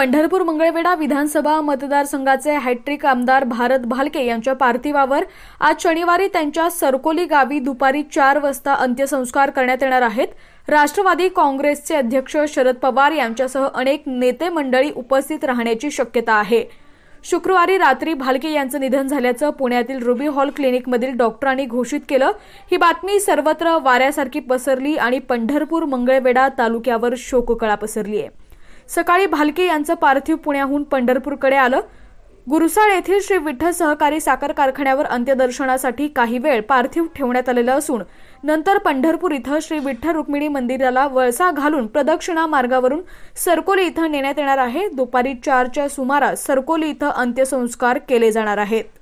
पंढरपूर मंगळवेढा विधानसभा मतदारसंघाचे हॅट्रिक आमदार भारत भालके यांच्या पार्थिवावर आज शनिवारी त्यांच्या सरकोली गावी दुपारी चार वाजता अंत्यसंस्कार करण्यात येणार आहेत राष्ट्रवादी काँग्रेसचे अध्यक्ष शरद पवार यांच्यासह अनेक नेते मंडळी उपस्थित राहण्याची शक्यता आहे शुक्रवारी रात्री भालके यांचं निधन झाल्याचं पुण्यातील रुबी हॉल क्लिनिकमधील डॉक्टरांनी घोषित केलं ही बातमी सर्वत्र वाऱ्यासारखी पसरली आणि पंढरपूर मंगळवेढा तालुक्यावर शोककळा पसरली आहे सकाळी भालके यांचं पार्थिव पुण्याहून पंढरपूरकडे आलं गुरुसाळ येथील श्री विठ्ठल सहकारी साखर कारखान्यावर अंत्यदर्शनासाठी काही वेळ पार्थिव ठेवण्यात आलेलं असून नंतर पंढरपूर इथं श्री विठ्ठल रुक्मिणी मंदिराला वळसा घालून प्रदक्षिणा मार्गावरून सरकोली इथं नेण्यात येणार आहे दुपारी चारच्या सुमारास सरकोली इथं अंत्यसंस्कार केले जाणार आहेत